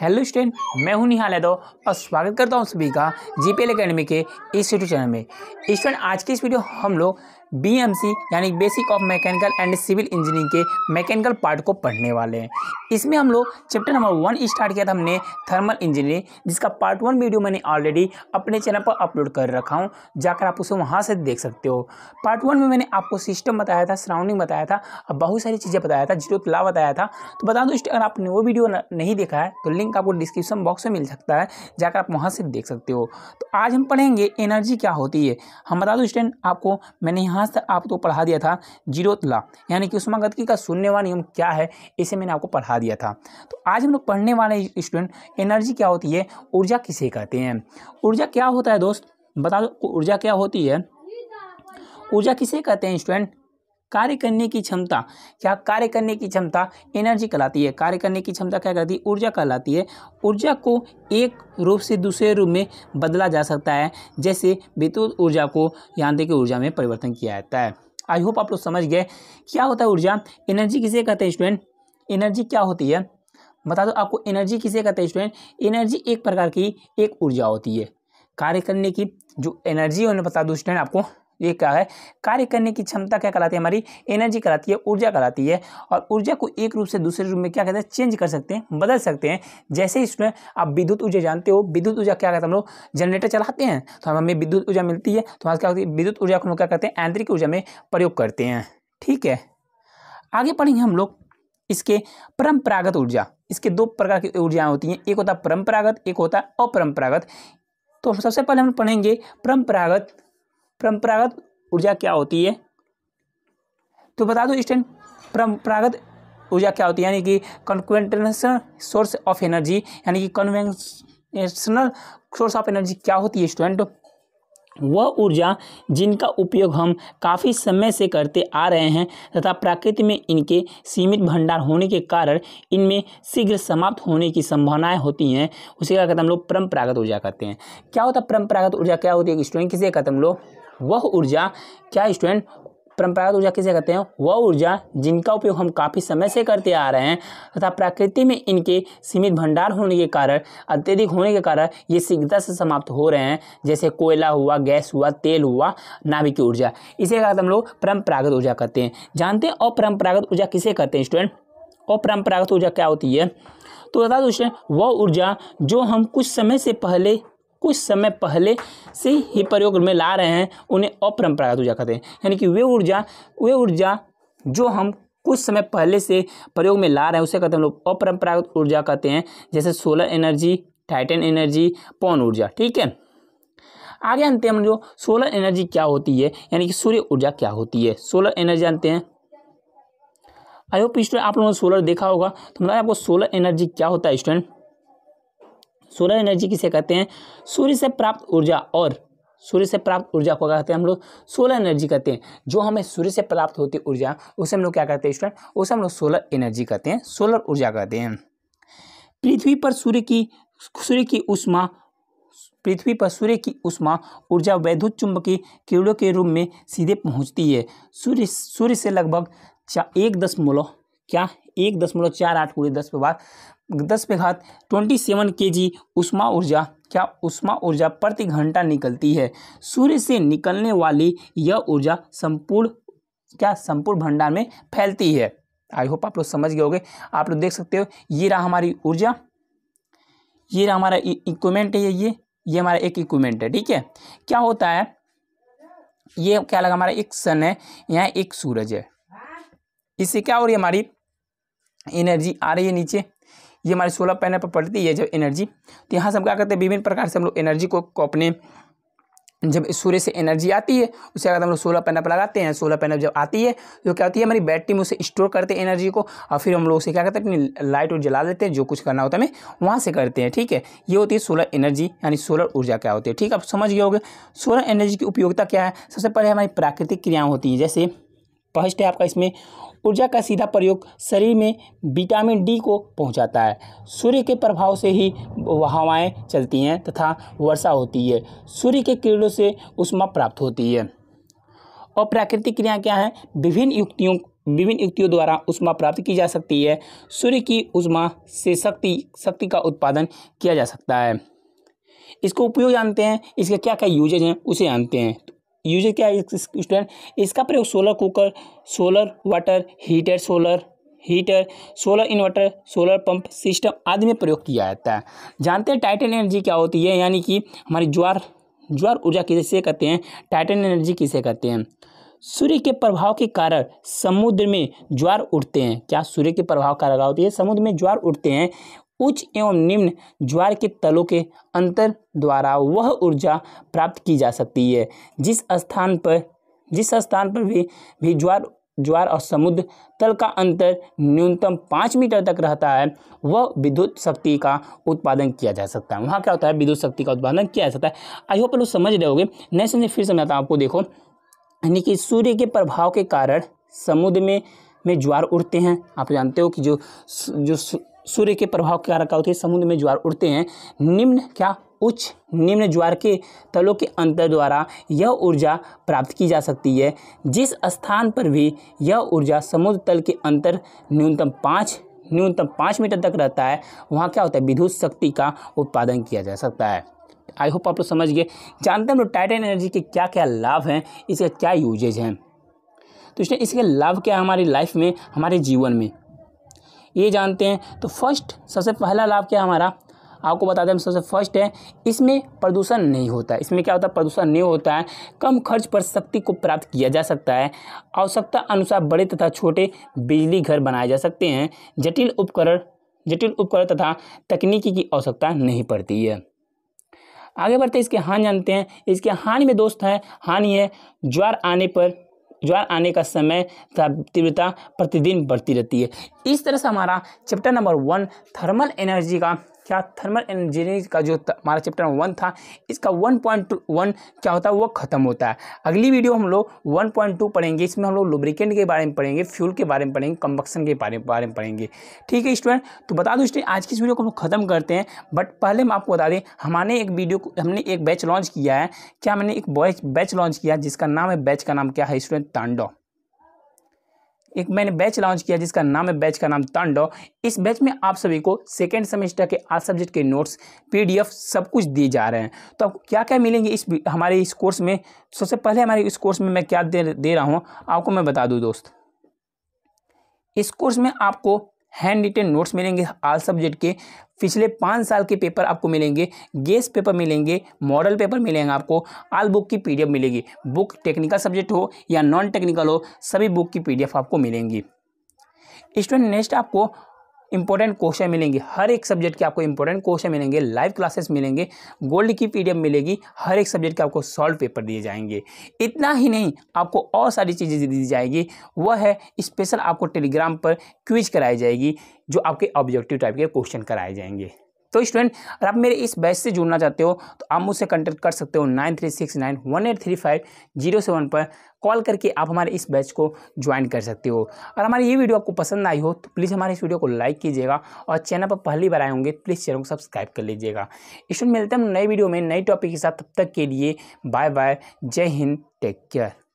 hello student मैं हूं निहाल यादव और स्वागत करता हूं सभी का जीपीएल अकेडमी के इस यूट्यूब चैनल में स्टूडेंट आज की इस वीडियो हम लोग बीएमसी यानी basic of mechanical and civil engineering के मैकेनिकल पार्ट को पढ़ने वाले हैं इसमें हम लोग चैप्टर नंबर वन स्टार्ट किया था हमने थर्मल इंजीनियरिंग जिसका पार्ट वन वीडियो मैंने ऑलरेडी अपने चैनल पर अपलोड कर रखा हूँ जाकर आप उसे वहाँ से देख सकते हो पार्ट वन में मैंने आपको सिस्टम बताया था सराउंडिंग बताया था और बहुत सारी चीज़ें बताया था जीरो तला बताया था तो बता दो अगर आपने वो वीडियो नहीं देखा है तो लिंक आपको डिस्क्रिप्शन बॉक्स में मिल सकता है जाकर आप वहाँ से देख सकते हो तो आज हम पढ़ेंगे एनर्जी क्या होती है हम बता दो स्टूडेंट आपको मैंने यहाँ यहाँ से आपको पढ़ा दिया था जीरोतला यानी कि उष्मागतिकी का वाला नियम क्या है इसे मैंने आपको पढ़ा दिया था तो आज हम लोग पढ़ने वाले स्टूडेंट एनर्जी क्या होती है ऊर्जा किसे कहते हैं ऊर्जा क्या होता है दोस्त बता दो ऊर्जा क्या होती है ऊर्जा किसे कहते हैं स्टूडेंट कार्य करने की क्षमता क्या कार्य करने की क्षमता एनर्जी कहलाती है कार्य करने की क्षमता क्या कहती है ऊर्जा कहलाती है ऊर्जा को एक रूप से दूसरे रूप में बदला जा सकता है जैसे विद्युत ऊर्जा को यांत्रिक ऊर्जा में परिवर्तन किया जाता है आई होप आप लोग समझ गए क्या होता है ऊर्जा एनर्जी किसे कहते हैं स्टूडेंट एनर्जी क्या होती है बता दो आपको एनर्जी किसे कहते हैं स्टूडेंट एनर्जी एक प्रकार की एक ऊर्जा होती है कार्य करने की जो एनर्जी उन्हें बता दो स्टूडेंट आपको ये क्या है कार्य करने की क्षमता क्या कहलाती है हमारी एनर्जी कहलाती है ऊर्जा कहलाती है और ऊर्जा को एक रूप से दूसरे रूप में क्या कहते हैं चेंज कर सकते हैं बदल सकते हैं जैसे इसमें आप विद्युत ऊर्जा जानते हो विद्युत ऊर्जा क्या कहते हैं हम लोग जनरेटर चलाते हैं तो हमें विद्युत ऊर्जा मिलती है तो हमारे क्या होती है विद्युत ऊर्जा को हम लोग क्या करते हैं आंतरिक ऊर्जा में प्रयोग करते हैं ठीक है आगे पढ़ेंगे हम लोग इसके परंपरागत ऊर्जा इसके दो प्रकार की ऊर्जाएं होती हैं एक होता है परंपरागत एक होता है अपरंपरागत तो सबसे पहले हम पढ़ेंगे परंपरागत परंपरागत ऊर्जा क्या होती है तो बता दो स्टैंड परंपरागत ऊर्जा क्या होती है यानी कि कन्वेंशनल सोर्स ऑफ एनर्जी यानी कि कन्वेंशनल सोर्स ऑफ एनर्जी क्या होती है स्टूडेंट वह ऊर्जा जिनका उपयोग हम काफ़ी समय से करते आ रहे हैं तथा प्रकृति में इनके सीमित भंडार होने के कारण इनमें शीघ्र समाप्त होने की संभावनाएं होती हैं उसे क्या कहते हैं हम लोग परंपरागत ऊर्जा कहते हैं क्या होता है परंपरागत ऊर्जा क्या होती है स्टूडेंट किसे कहते हैं हम लोग वह ऊर्जा क्या स्टूडेंट परंपरागत ऊर्जा किसे कहते हैं वह ऊर्जा जिनका उपयोग हम काफ़ी समय से करते आ रहे हैं तथा प्रकृति में इनके सीमित भंडार होने के कारण अत्यधिक होने के कारण ये शीघ्रता से समाप्त हो रहे हैं जैसे कोयला हुआ गैस हुआ तेल हुआ नाभिकीय ऊर्जा इसे कहा हम लोग परंपरागत ऊर्जा कहते हैं जानते हैं अपरंपरागत ऊर्जा किसे कहते हैं स्टूडेंट अपरंपरागत ऊर्जा क्या होती है तो बता दो वह ऊर्जा जो हम कुछ समय से पहले कुछ समय पहले से ही प्रयोग में ला रहे हैं उन्हें अपरंपरागत ऊर्जा कहते हैं यानी कि वे ऊर्जा वे ऊर्जा जो हम कुछ समय पहले से प्रयोग में ला रहे हैं उसे कहते हैं हम लोग अपरंपरागत ऊर्जा कहते हैं जैसे सोलर एनर्जी टाइटन एनर्जी पौन ऊर्जा ठीक है आगे जानते हैं हम जो सोलर एनर्जी क्या होती है यानी कि सूर्य ऊर्जा क्या होती है सोलर एनर्जी जानते हैं आई होप स्टूडेंट आप लोगों ने सोलर देखा होगा तो मतलब आपको सोलर एनर्जी क्या होता है स्टूडेंट सोलर एनर्जी किसे कहते हैं सूर्य से प्राप्त ऊर्जा और सूर्य से प्राप्त ऊर्जा को कहते हैं हम लोग सोलर एनर्जी कहते हैं जो हमें सूर्य से प्राप्त होती ऊर्जा उसे हम लोग क्या कहते हैं स्टूडेंट उसे हम लोग सोलर एनर्जी कहते हैं सोलर ऊर्जा कहते हैं पृथ्वी पर सूर्य की सूर्य की उष्मा पृथ्वी पर सूर्य की उष्मा ऊर्जा वैद्युत चुंबकीय किरणों के रूप में सीधे पहुंचती है सूर्य सूर्य से लगभग एक दशमलव क्या एक दशमलव चार आठ गुड़े दस पे बाद दस पे घात ट्वेंटी सेवन के जी उष्मा ऊर्जा क्या उष्मा ऊर्जा प्रति घंटा निकलती है सूर्य से निकलने वाली यह ऊर्जा संपूर्ण क्या संपूर्ण भंडार में फैलती है आई होप आप लोग समझ गए होंगे आप लोग देख सकते हो ये रहा हमारी ऊर्जा ये रहा हमारा इक्विपमेंट है ये ये हमारा एक इक्विपमेंट है ठीक है क्या होता है ये क्या लगा हमारा एक सन है यहाँ एक सूरज है इससे क्या हो रही है हमारी एनर्जी आ रही है नीचे ये हमारे सोलर पैनल पर पड़ती है जब एनर्जी तो यहाँ से हम क्या करते हैं विभिन्न प्रकार से हम लोग एनर्जी को, अपने जब सूर्य से एनर्जी आती है उसके बाद हम लोग सोलर पैनल पर लगाते हैं सोलर पैनल जब आती है तो क्या होती है हमारी बैटरी में उसे स्टोर करते हैं एनर्जी को और फिर हम लोग उसे क्या करते हैं अपनी लाइट और जला देते हैं जो कुछ करना होता है हमें वहाँ से करते हैं ठीक है ये होती है सोलर एनर्जी यानी सोलर ऊर्जा क्या होती है ठीक है आप समझ गए होगे सोलर एनर्जी की उपयोगिता क्या है सबसे पहले हमारी प्राकृतिक क्रियाएँ होती हैं जैसे फर्स्ट है आपका इसमें ऊर्जा का सीधा प्रयोग शरीर में विटामिन डी को पहुंचाता है सूर्य के प्रभाव से ही हवाएं चलती हैं तथा वर्षा होती है सूर्य के किरणों से उष्मा प्राप्त होती है और प्राकृतिक क्रियाएं क्या हैं विभिन्न युक्तियों विभिन्न युक्तियों द्वारा उष्मा प्राप्त की जा सकती है सूर्य की उष्मा से शक्ति शक्ति का उत्पादन किया जा सकता है इसको उपयोग जानते हैं इसके क्या क्या यूजेज हैं उसे जानते हैं यूज क्या है स्टूडेंट इसका प्रयोग solar cooker solar water heater solar heater solar inverter solar pump system आदि में प्रयोग किया जाता है जानते हैं टाइटन एनर्जी क्या होती है यानी कि हमारी ज्वार ज्वार ऊर्जा किसे कहते हैं टाइटन एनर्जी किसे कहते हैं सूर्य के प्रभाव के कारण समुद्र में ज्वार उठते हैं क्या सूर्य के प्रभाव का लगा होती है समुद्र में ज्वार उठते हैं उच्च एवं निम्न ज्वार के तलों के अंतर द्वारा वह ऊर्जा प्राप्त की जा सकती है जिस स्थान पर जिस स्थान पर भी भी ज्वार ज्वार और समुद्र तल का अंतर न्यूनतम पाँच मीटर तक रहता है वह विद्युत शक्ति का उत्पादन किया जा सकता है वहाँ क्या होता है विद्युत शक्ति का उत्पादन किया जा सकता है आई होप लोग समझ रहे होंगे नहीं समझे फिर समझाता हूँ आपको देखो यानी कि सूर्य के प्रभाव के कारण समुद्र में में ज्वार उड़ते हैं आप जानते हो कि जो जो सूर्य के प्रभाव के कारण क्या होती है समुद्र में ज्वार उड़ते हैं निम्न क्या उच्च निम्न ज्वार के तलों के अंतर द्वारा यह ऊर्जा प्राप्त की जा सकती है जिस स्थान पर भी यह ऊर्जा समुद्र तल के अंतर न्यूनतम पाँच न्यूनतम पाँच मीटर तक रहता है वहाँ क्या होता है विद्युत शक्ति का उत्पादन किया जा सकता है आई होप आप लोग समझ गए जानते हैं टाइटन एनर्जी के क्या क्या लाभ हैं इसके क्या यूजेज हैं तो इसलिए इसके लाभ क्या है हमारी लाइफ में हमारे जीवन में ये जानते हैं तो फर्स्ट सबसे पहला लाभ क्या हमारा आपको बता दें सबसे फर्स्ट है इसमें प्रदूषण नहीं होता है इसमें क्या होता है प्रदूषण नहीं होता है कम खर्च पर शक्ति को प्राप्त किया जा सकता है आवश्यकता अनुसार बड़े तथा छोटे बिजली घर बनाए जा सकते हैं जटिल उपकरण जटिल उपकरण तथा तकनीकी की आवश्यकता नहीं पड़ती है आगे बढ़ते इसके हानि जानते हैं इसके हानि में दोस्त हैं हानि है ज्वार आने पर ज्वार आने का समय तीव्रता प्रतिदिन बढ़ती रहती है इस तरह से हमारा chapter number one thermal energy का क्या थर्मल इंजीनियरिंग का जो हमारा चैप्टर वन था इसका वन पॉइंट वन क्या होता है वो खत्म होता है अगली वीडियो हम लोग वन पॉइंट टू पढ़ेंगे इसमें हम लोग लुब्रिकेंट के बारे में पढ़ेंगे फ्यूल के बारे में पढ़ेंगे कम्बक्शन के बारे में पढ़ेंगे ठीक है स्टूडेंट तो बता दो स्टूडेंट आज की इस वीडियो को हम खत्म करते हैं बट पहले हम आपको बता दें हमारे एक वीडियो हमने एक बैच लॉन्च किया है क्या मैंने एक बैच लॉन्च किया जिसका नाम है बैच का नाम क्या है स्टूडेंट तांडव एक मैंने बैच लॉन्च किया जिसका नाम है बैच का नाम तांडव इस बैच में आप सभी को सेकेंड सेमेस्टर के आर्ट सब्जेक्ट के नोट्स पीडीएफ सब कुछ दिए जा रहे हैं तो आपको क्या क्या मिलेंगे इस हमारे इस कोर्स में सबसे पहले हमारे इस कोर्स में मैं क्या दे, दे रहा हूँ आपको मैं बता दूँ दोस्त इस कोर्स में आपको हैंड रिटेन नोट्स मिलेंगे आल सब्जेक्ट के पिछले पाँच साल के पेपर आपको मिलेंगे गेस पेपर मिलेंगे मॉडल पेपर मिलेंगे आपको आल बुक की पीडीएफ मिलेगी बुक टेक्निकल सब्जेक्ट हो या नॉन टेक्निकल हो सभी बुक की पीडीएफ आपको मिलेंगी स्टूडेंट नेक्स्ट आपको इंपॉर्टेंट क्वेश्चन मिलेंगे हर एक सब्जेक्ट के आपको इंपॉर्टेंट क्वेश्चन मिलेंगे लाइव क्लासेस मिलेंगे गोल्ड की पी मिलेगी हर एक सब्जेक्ट के आपको सॉल्व पेपर दिए जाएंगे इतना ही नहीं आपको और सारी चीज़ें दी जाएगी वह है स्पेशल आपको टेलीग्राम पर क्विज कराई जाएगी जो आपके ऑब्जेक्टिव टाइप के क्वेश्चन कराए जाएंगे तो स्टूडेंट अगर आप मेरे इस बैच से जुड़ना चाहते हो तो आप मुझसे कॉन्टैक्ट कर सकते हो nine three six nine one eight three five zero seven पर कॉल करके आप हमारे इस बैच को ज्वाइन कर सकते हो और हमारी ये वीडियो आपको पसंद आई हो तो प्लीज़ हमारे इस वीडियो को लाइक कीजिएगा और चैनल पर पहली बार आए होंगे तो प्लीज़ चैनल को सब्सक्राइब कर लीजिएगा स्टूडेंट मिलते हैं नए वीडियो में नए टॉपिक के साथ तब तक के लिए बाय बाय जय हिंद टेक केयर